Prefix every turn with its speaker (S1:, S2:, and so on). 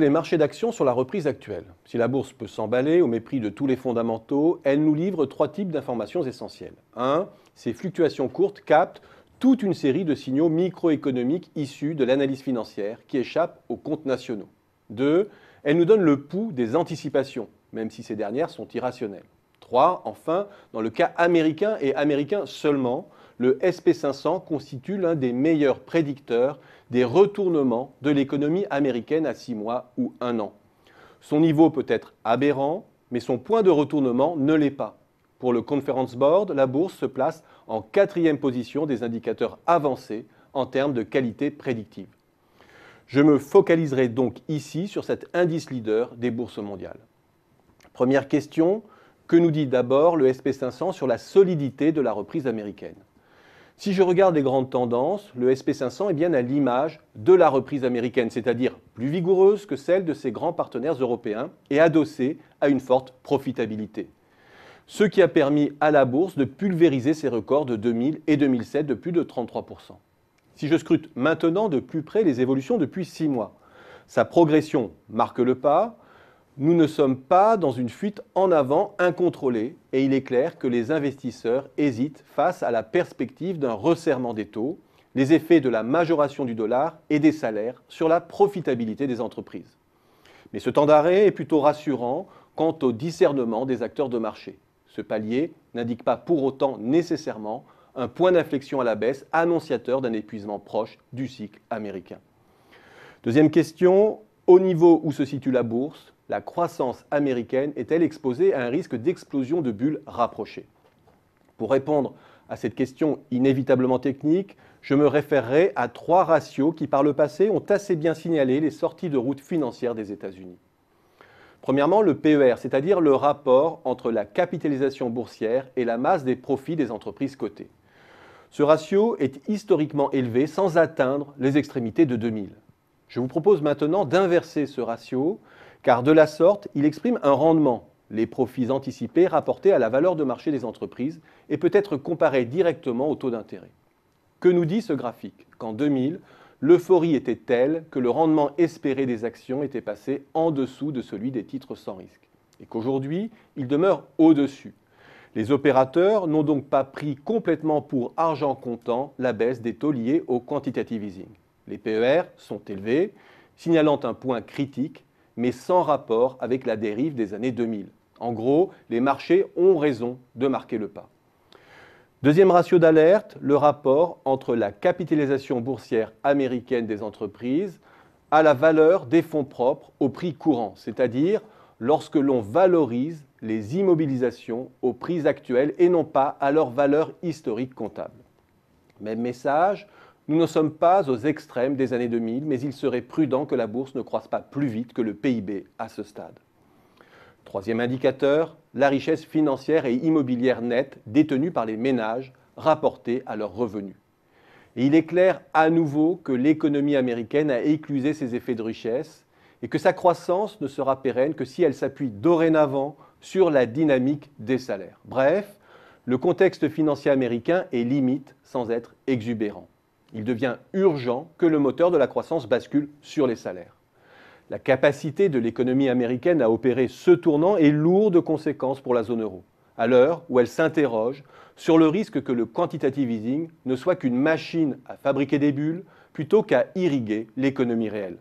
S1: les marchés d'actions sur la reprise actuelle. Si la bourse peut s'emballer au mépris de tous les fondamentaux, elle nous livre trois types d'informations essentielles. 1. Ces fluctuations courtes captent toute une série de signaux microéconomiques issus de l'analyse financière qui échappent aux comptes nationaux. 2. Elle nous donne le pouls des anticipations, même si ces dernières sont irrationnelles. 3. Enfin, dans le cas américain et américain seulement, le SP500 constitue l'un des meilleurs prédicteurs des retournements de l'économie américaine à 6 mois ou 1 an. Son niveau peut être aberrant, mais son point de retournement ne l'est pas. Pour le Conference Board, la bourse se place en quatrième position des indicateurs avancés en termes de qualité prédictive. Je me focaliserai donc ici sur cet indice leader des bourses mondiales. Première question, que nous dit d'abord le SP500 sur la solidité de la reprise américaine si je regarde les grandes tendances, le SP500 est bien à l'image de la reprise américaine, c'est-à-dire plus vigoureuse que celle de ses grands partenaires européens et adossée à une forte profitabilité. Ce qui a permis à la bourse de pulvériser ses records de 2000 et 2007 de plus de 33%. Si je scrute maintenant de plus près les évolutions depuis 6 mois, sa progression marque le pas, nous ne sommes pas dans une fuite en avant incontrôlée et il est clair que les investisseurs hésitent face à la perspective d'un resserrement des taux, les effets de la majoration du dollar et des salaires sur la profitabilité des entreprises. Mais ce temps d'arrêt est plutôt rassurant quant au discernement des acteurs de marché. Ce palier n'indique pas pour autant nécessairement un point d'inflexion à la baisse annonciateur d'un épuisement proche du cycle américain. Deuxième question, au niveau où se situe la bourse, la croissance américaine est-elle exposée à un risque d'explosion de bulles rapprochées Pour répondre à cette question inévitablement technique, je me référerai à trois ratios qui, par le passé, ont assez bien signalé les sorties de route financières des États-Unis. Premièrement, le PER, c'est-à-dire le rapport entre la capitalisation boursière et la masse des profits des entreprises cotées. Ce ratio est historiquement élevé sans atteindre les extrémités de 2000. Je vous propose maintenant d'inverser ce ratio car de la sorte, il exprime un rendement. Les profits anticipés rapportés à la valeur de marché des entreprises et peut être comparé directement au taux d'intérêt. Que nous dit ce graphique Qu'en 2000, l'euphorie était telle que le rendement espéré des actions était passé en dessous de celui des titres sans risque et qu'aujourd'hui, il demeure au-dessus. Les opérateurs n'ont donc pas pris complètement pour argent comptant la baisse des taux liés au quantitative easing. Les PER sont élevés, signalant un point critique mais sans rapport avec la dérive des années 2000. En gros, les marchés ont raison de marquer le pas. Deuxième ratio d'alerte, le rapport entre la capitalisation boursière américaine des entreprises à la valeur des fonds propres au prix courant, c'est-à-dire lorsque l'on valorise les immobilisations aux prix actuels et non pas à leur valeur historique comptable. Même message nous ne sommes pas aux extrêmes des années 2000, mais il serait prudent que la bourse ne croisse pas plus vite que le PIB à ce stade. Troisième indicateur, la richesse financière et immobilière nette détenue par les ménages rapportée à leurs revenus. Et il est clair à nouveau que l'économie américaine a éclusé ses effets de richesse et que sa croissance ne sera pérenne que si elle s'appuie dorénavant sur la dynamique des salaires. Bref, le contexte financier américain est limite sans être exubérant il devient urgent que le moteur de la croissance bascule sur les salaires. La capacité de l'économie américaine à opérer ce tournant est lourde de conséquences pour la zone euro, à l'heure où elle s'interroge sur le risque que le quantitative easing ne soit qu'une machine à fabriquer des bulles plutôt qu'à irriguer l'économie réelle.